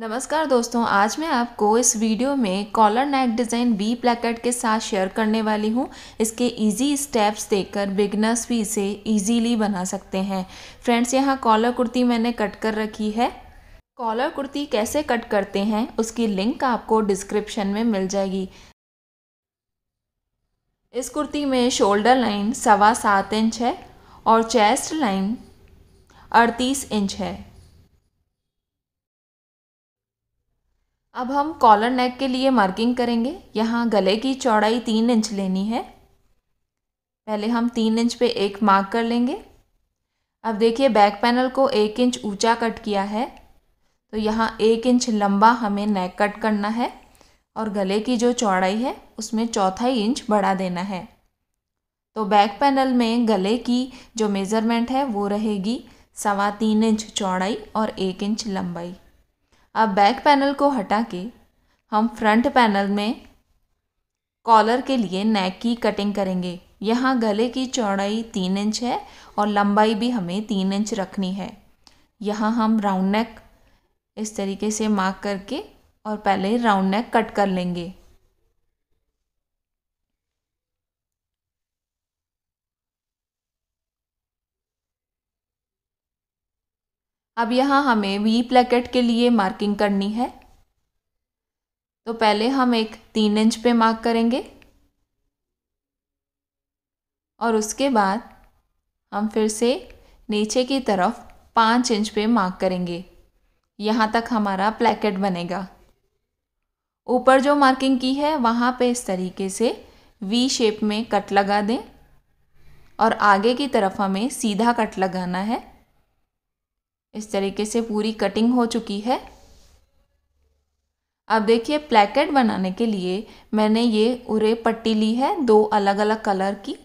नमस्कार दोस्तों आज मैं आपको इस वीडियो में collar neck design V placket के साथ शेयर करने वाली हूँ इसके इजी स्टेप्स देकर बिगनर्स भी इसे इजीली बना सकते हैं फ्रेंड्स यहाँ कॉलर कुर्ती मैंने कट कर रखी है कॉलर कुर्ती कैसे कट करते हैं उसकी लिंक आपको डिस्क्रिप्शन में मिल जाएगी इस कुर्ती में शोल्डर लाइन सवा सात इंच है और चेस्ट लाइन अड़तीस इंच है अब हम कॉलर नेक के लिए मार्किंग करेंगे यहाँ गले की चौड़ाई तीन इंच लेनी है पहले हम तीन इंच पे एक मार्क कर लेंगे अब देखिए बैक पैनल को एक इंच ऊंचा कट किया है तो यहाँ एक इंच लंबा हमें नेक कट करना है और गले की जो चौड़ाई है उसमें चौथा इंच बढ़ा देना है तो बैक पैनल में गले की जो मेज़रमेंट है वो रहेगी सवा तीन इंच चौड़ाई और एक इंच लंबाई अब बैक पैनल को हटा के हम फ्रंट पैनल में कॉलर के लिए नेक की कटिंग करेंगे यहाँ गले की चौड़ाई तीन इंच है और लंबाई भी हमें तीन इंच रखनी है यहाँ हम राउंड नेक इस तरीके से मार्क करके और पहले राउंड नेक कट कर लेंगे अब यहाँ हमें वी प्लेकेट के लिए मार्किंग करनी है तो पहले हम एक तीन इंच पे मार्क करेंगे और उसके बाद हम फिर से नीचे की तरफ पाँच इंच पे मार्क करेंगे यहाँ तक हमारा प्लेकेट बनेगा ऊपर जो मार्किंग की है वहाँ पे इस तरीके से वी शेप में कट लगा दें और आगे की तरफ हमें सीधा कट लगाना है इस तरीके से पूरी कटिंग हो चुकी है अब देखिए प्लेकेट बनाने के लिए मैंने ये उरे पट्टी ली है दो अलग अलग कलर की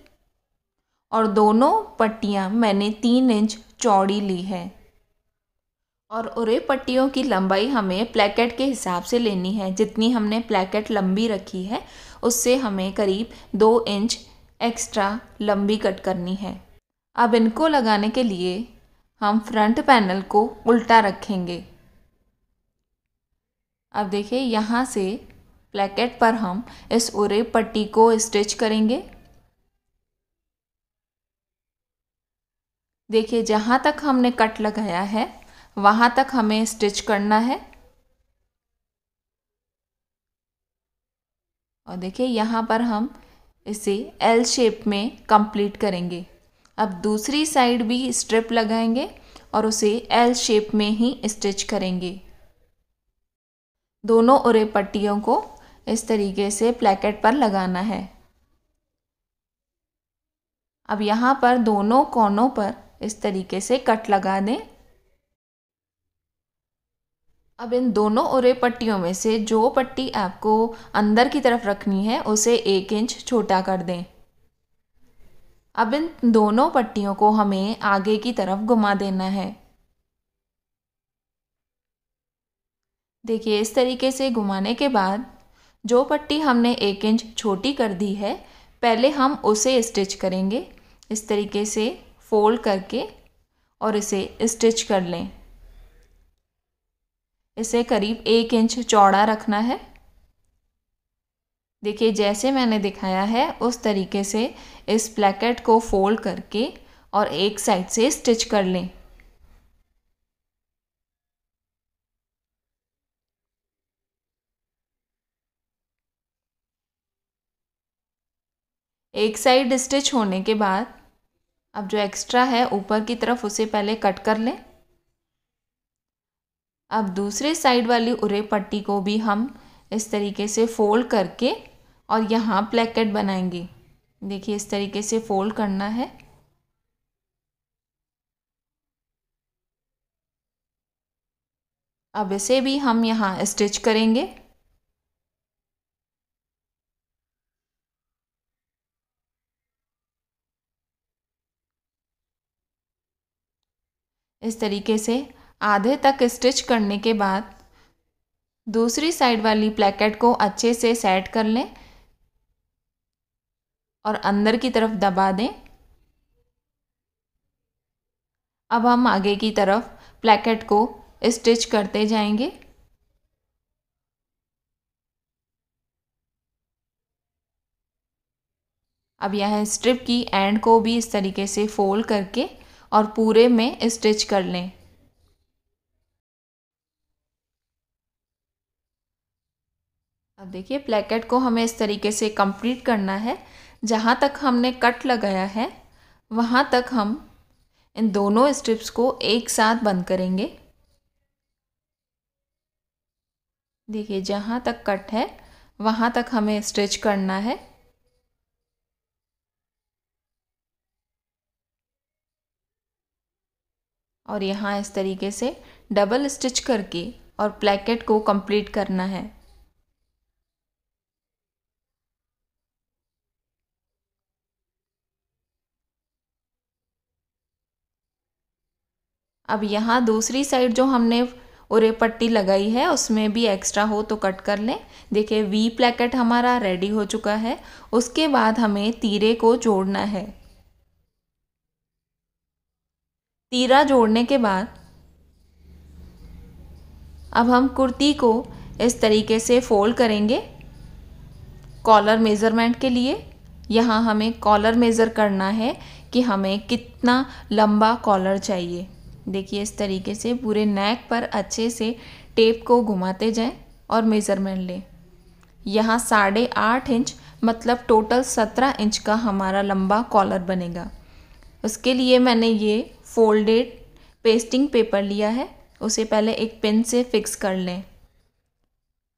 और दोनों पट्टियाँ मैंने तीन इंच चौड़ी ली है और उरे पट्टियों की लंबाई हमें प्लेकेट के हिसाब से लेनी है जितनी हमने प्लेकेट लंबी रखी है उससे हमें करीब दो इंच एक्स्ट्रा लंबी कट करनी है अब इनको लगाने के लिए हम फ्रंट पैनल को उल्टा रखेंगे अब देखिए यहाँ से प्लेकेट पर हम इस उरे पट्टी को स्टिच करेंगे देखिए जहाँ तक हमने कट लगाया है वहाँ तक हमें स्टिच करना है और देखिए यहाँ पर हम इसे एल शेप में कंप्लीट करेंगे अब दूसरी साइड भी स्ट्रिप लगाएंगे और उसे एल शेप में ही स्टिच करेंगे दोनों उरे पट्टियों को इस तरीके से प्लेकेट पर लगाना है अब यहाँ पर दोनों कोनों पर इस तरीके से कट लगा दें अब इन दोनों उरे पट्टियों में से जो पट्टी आपको अंदर की तरफ रखनी है उसे एक इंच छोटा कर दें अब इन दोनों पट्टियों को हमें आगे की तरफ घुमा देना है देखिए इस तरीके से घुमाने के बाद जो पट्टी हमने एक इंच छोटी कर दी है पहले हम उसे स्टिच करेंगे इस तरीके से फोल्ड करके और इसे स्टिच कर लें इसे करीब एक इंच चौड़ा रखना है देखिए जैसे मैंने दिखाया है उस तरीके से इस प्लेकेट को फोल्ड करके और एक साइड से स्टिच कर लें एक साइड स्टिच होने के बाद अब जो एक्स्ट्रा है ऊपर की तरफ उसे पहले कट कर लें अब दूसरे साइड वाली उरे पट्टी को भी हम इस तरीके से फ़ोल्ड करके और यहाँ प्लेकेट बनाएंगे देखिए इस तरीके से फ़ोल्ड करना है अब इसे भी हम यहाँ स्टिच करेंगे इस तरीके से आधे तक स्टिच करने के बाद दूसरी साइड वाली प्लेकेट को अच्छे से सेट कर लें और अंदर की तरफ दबा दें अब हम आगे की तरफ प्लेकेट को स्टिच करते जाएंगे अब यह स्ट्रिप की एंड को भी इस तरीके से फोल्ड करके और पूरे में स्टिच कर लें अब देखिए प्लेकेट को हमें इस तरीके से कंप्लीट करना है जहाँ तक हमने कट लगाया है वहाँ तक हम इन दोनों स्ट्रिप्स को एक साथ बंद करेंगे देखिए जहाँ तक कट है वहाँ तक हमें स्टिच करना है और यहाँ इस तरीके से डबल स्टिच करके और प्लेकेट को कंप्लीट करना है अब यहाँ दूसरी साइड जो हमने उरे पट्टी लगाई है उसमें भी एक्स्ट्रा हो तो कट कर लें देखिए वी प्लेकेट हमारा रेडी हो चुका है उसके बाद हमें तीरे को जोड़ना है तीरा जोड़ने के बाद अब हम कुर्ती को इस तरीके से फोल्ड करेंगे कॉलर मेज़रमेंट के लिए यहाँ हमें कॉलर मेज़र करना है कि हमें कितना लंबा कॉलर चाहिए देखिए इस तरीके से पूरे नेक पर अच्छे से टेप को घुमाते जाएं और मेज़रमेंट लें यहाँ साढ़े आठ इंच मतलब टोटल सत्रह इंच का हमारा लंबा कॉलर बनेगा उसके लिए मैंने ये फोल्डेड पेस्टिंग पेपर लिया है उसे पहले एक पिन से फिक्स कर लें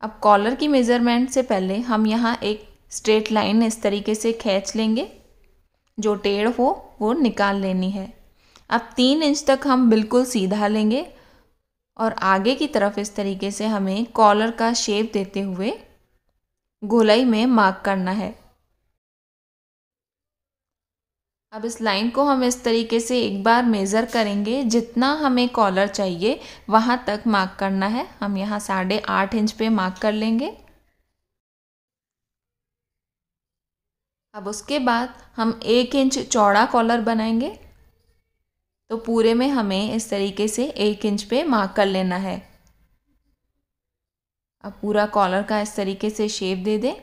अब कॉलर की मेज़रमेंट से पहले हम यहाँ एक स्ट्रेट लाइन इस तरीके से खींच लेंगे जो टेढ़ हो वो निकाल लेनी है अब तीन इंच तक हम बिल्कुल सीधा लेंगे और आगे की तरफ इस तरीके से हमें कॉलर का शेप देते हुए गोलाई में मार्क करना है अब इस लाइन को हम इस तरीके से एक बार मेज़र करेंगे जितना हमें कॉलर चाहिए वहाँ तक मार्क करना है हम यहाँ साढ़े आठ इंच पे मार्क कर लेंगे अब उसके बाद हम एक इंच चौड़ा कॉलर बनाएंगे तो पूरे में हमें इस तरीके से एक इंच पे मार्क कर लेना है अब पूरा कॉलर का इस तरीके से शेप दे दें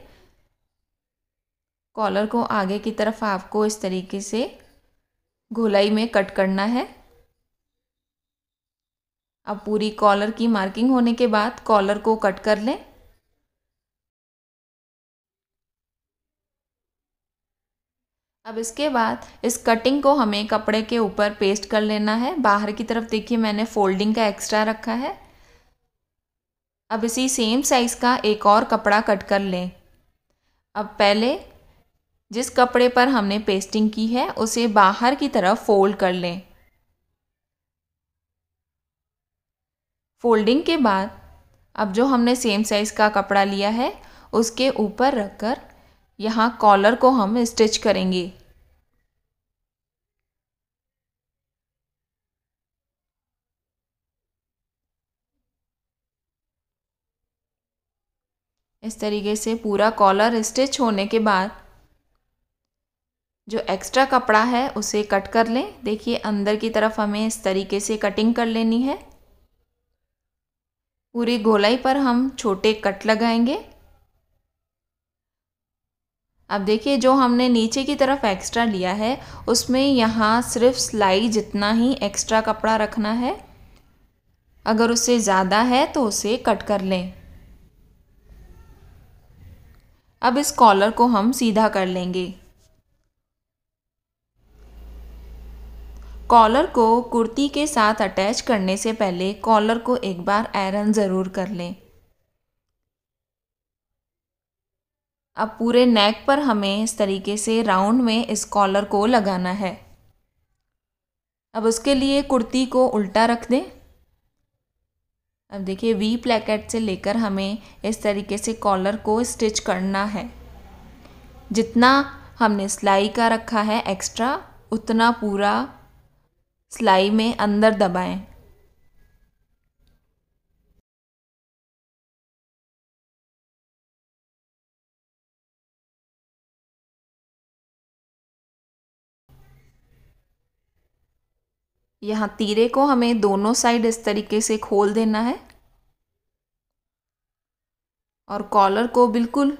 कॉलर को आगे की तरफ आपको इस तरीके से घोलाई में कट करना है अब पूरी कॉलर की मार्किंग होने के बाद कॉलर को कट कर लें अब इसके बाद इस कटिंग को हमें कपड़े के ऊपर पेस्ट कर लेना है बाहर की तरफ देखिए मैंने फोल्डिंग का एक्स्ट्रा रखा है अब इसी सेम साइज़ का एक और कपड़ा कट कर लें अब पहले जिस कपड़े पर हमने पेस्टिंग की है उसे बाहर की तरफ फोल्ड कर लें फोल्डिंग के बाद अब जो हमने सेम साइज़ का कपड़ा लिया है उसके ऊपर रखकर यहाँ कॉलर को हम स्टिच करेंगे इस तरीके से पूरा कॉलर स्टिच होने के बाद जो एक्स्ट्रा कपड़ा है उसे कट कर लें देखिए अंदर की तरफ हमें इस तरीके से कटिंग कर लेनी है पूरी गोलाई पर हम छोटे कट लगाएंगे अब देखिए जो हमने नीचे की तरफ एक्स्ट्रा लिया है उसमें यहाँ सिर्फ सिलाई जितना ही एक्स्ट्रा कपड़ा रखना है अगर उससे ज़्यादा है तो उसे कट कर लें अब इस कॉलर को हम सीधा कर लेंगे कॉलर को कुर्ती के साथ अटैच करने से पहले कॉलर को एक बार आयरन ज़रूर कर लें अब पूरे नेक पर हमें इस तरीके से राउंड में इस कॉलर को लगाना है अब उसके लिए कुर्ती को उल्टा रख दें अब देखिए वी प्लेकेट से लेकर हमें इस तरीके से कॉलर को स्टिच करना है जितना हमने सिलाई का रखा है एक्स्ट्रा उतना पूरा सिलाई में अंदर दबाएं यहाँ तीरे को हमें दोनों साइड इस तरीके से खोल देना है और कॉलर को बिल्कुल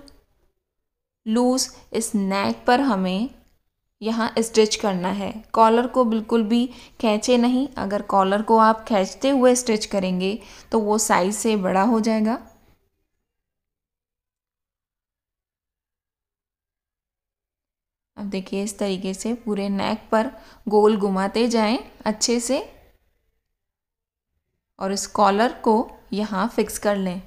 लूज़ इस नेक पर हमें यहाँ स्टिच करना है कॉलर को बिल्कुल भी खींचे नहीं अगर कॉलर को आप खींचते हुए स्टिच करेंगे तो वो साइज़ से बड़ा हो जाएगा अब देखिए इस तरीके से पूरे नेक पर गोल घुमाते जाएं अच्छे से और इस कॉलर को यहाँ फिक्स कर लें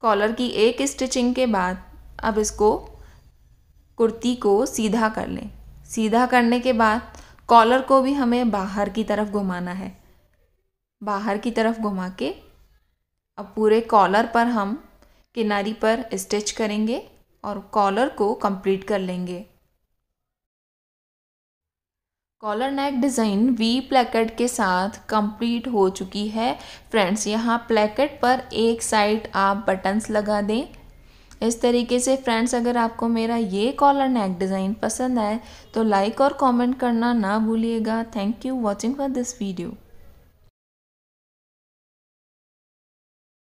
कॉलर की एक स्टिचिंग के बाद अब इसको कुर्ती को सीधा कर लें सीधा करने के बाद कॉलर को भी हमें बाहर की तरफ घुमाना है बाहर की तरफ घुमा के अब पूरे कॉलर पर हम किनारी पर स्टिच करेंगे और कॉलर को कंप्लीट कर लेंगे collar neck design V placket के साथ कंप्लीट हो चुकी है फ्रेंड्स यहाँ प्लेकेट पर एक साइड आप बटन्स लगा दें इस तरीके से फ्रेंड्स अगर आपको मेरा ये कॉलर नेक डिज़ाइन पसंद आए तो लाइक और कमेंट करना ना भूलिएगा thank you watching for this video